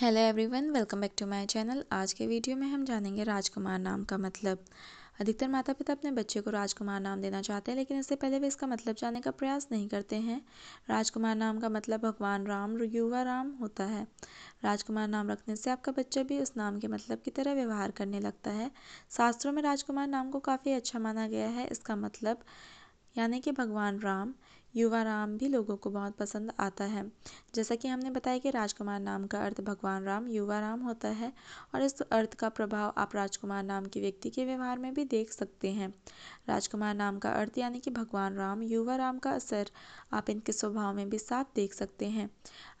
hello everyone welcome back to my channel आज के video में हम जानेंगे राजकुमार नाम का मतलब अधिकतर माता पिता अपने बच्चे को राजकुमार नाम देना चाहते हैं लेकिन इससे पहले वे इसका मतलब जानने का प्रयास नहीं करते हैं राजकुमार नाम का मतलब भगवान राम युवा राम होता है राजकुमार नाम रखने से आपका बच्चा भी उस नाम के मतलब की तरह व्यवहार करने लगता है शास्त्रों में राजकुमार नाम को काफ़ी अच्छा माना गया है इसका मतलब यानी कि भगवान राम युवा राम भी लोगों को बहुत पसंद आता है जैसा कि हमने बताया कि राजकुमार नाम का अर्थ भगवान राम युवा राम होता है और इस अर्थ का प्रभाव आप राजकुमार नाम के व्यक्ति के व्यवहार में भी देख सकते हैं राजकुमार नाम का अर्थ यानी कि भगवान राम युवा राम का असर आप इनके स्वभाव में भी साफ देख सकते हैं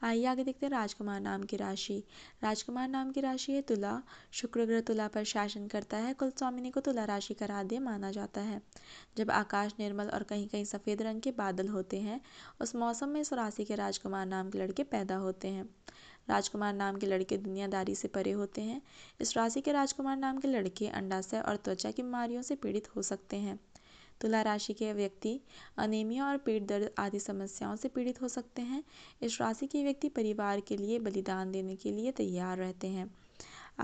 आइए आगे देखते हैं राजकुमार नाम की राशि राजकुमार नाम की राशि है तुला शुक्र ग्रह तुला पर शासन करता है कुल स्वामिनी को तुला राशि का राध्य माना जाता है जब आकाश निर्मल और कहीं कहीं सफ़ेद रंग के बादल होते होते हैं उस मौसम में इस राशि के राजकुमार नाम के लड़के पैदा होते हैं राजकुमार नाम के लड़के दुनियादारी से परे होते हैं इस राशि के राजकुमार नाम के लड़के अंडाशय और त्वचा की बीमारियों से पीड़ित हो सकते हैं तुला राशि के व्यक्ति अनेमिया और पेट दर्द आदि समस्याओं से पीड़ित हो सकते हैं इस राशि के व्यक्ति परिवार के लिए बलिदान देने के लिए तैयार रहते हैं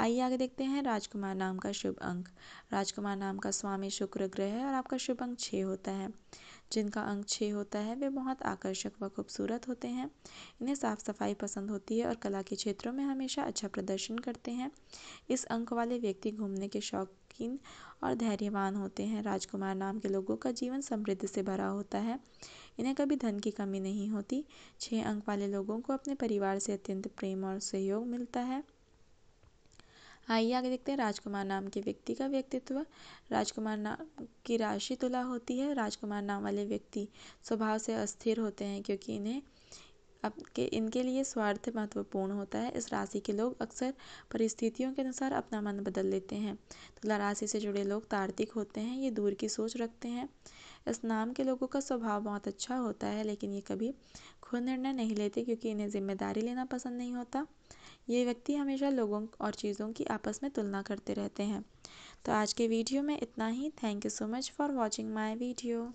आइए आगे देखते हैं राजकुमार नाम का शुभ अंक राजकुमार नाम का स्वामी शुक्र ग्रह है और आपका शुभ अंक छः होता है जिनका अंक छः होता है वे बहुत आकर्षक व खूबसूरत होते हैं इन्हें साफ सफाई पसंद होती है और कला के क्षेत्रों में हमेशा अच्छा प्रदर्शन करते हैं इस अंक वाले व्यक्ति घूमने के शौकीन और धैर्यवान होते हैं राजकुमार नाम के लोगों का जीवन समृद्ध से भरा होता है इन्हें कभी धन की कमी नहीं होती छः अंक वाले लोगों को अपने परिवार से अत्यंत प्रेम और सहयोग मिलता है आइए आगे देखते हैं राजकुमार नाम के व्यक्ति का व्यक्तित्व राजकुमार नाम की राशि तुला होती है राजकुमार नाम वाले व्यक्ति स्वभाव से अस्थिर होते हैं क्योंकि इन्हें अब के इनके लिए स्वार्थ महत्वपूर्ण होता है इस राशि के लोग अक्सर परिस्थितियों के अनुसार अपना मन बदल लेते हैं तुला राशि से जुड़े लोग तार्किक होते हैं ये दूर की सोच रखते हैं इस नाम के लोगों का स्वभाव बहुत अच्छा होता है लेकिन ये कभी खुद निर्णय नहीं लेते क्योंकि इन्हें जिम्मेदारी लेना पसंद नहीं होता ये व्यक्ति हमेशा लोगों और चीज़ों की आपस में तुलना करते रहते हैं तो आज के वीडियो में इतना ही thank you so much for watching my video